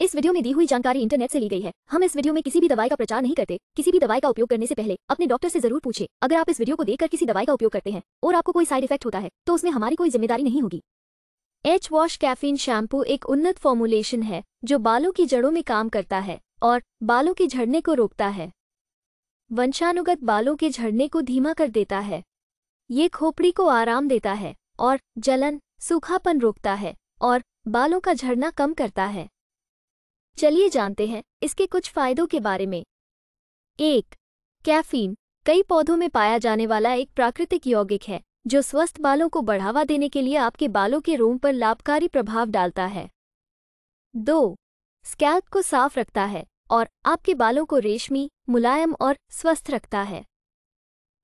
इस वीडियो में दी हुई जानकारी इंटरनेट से ली गई है हम इस वीडियो में किसी भी दवाई का प्रचार नहीं करते किसी भी दवाई का उपयोग करने से पहले अपने डॉक्टर से जरूर पूछे अगर आप इस वीडियो को देखकर किसी दवाई का उपयोग करते हैं और आपको कोई साइड इफेक्ट होता है तो उसमें हमारी कोई जिम्मेदारी नहीं होगी एच वॉश कैफीन शैम्पू एक उन्नत फॉर्मुलेशन है जो बालों की जड़ों में काम करता है और बालों के झड़ने को रोकता है वंशानुगत बालों के झड़ने को धीमा कर देता है ये खोपड़ी को आराम देता है और जलन सूखापन रोकता है और बालों का झड़ना कम करता है चलिए जानते हैं इसके कुछ फायदों के बारे में एक कैफीन कई पौधों में पाया जाने वाला एक प्राकृतिक यौगिक है जो स्वस्थ बालों को बढ़ावा देने के लिए आपके बालों के रोम पर लाभकारी प्रभाव डालता है दो स्कैल्प को साफ रखता है और आपके बालों को रेशमी मुलायम और स्वस्थ रखता है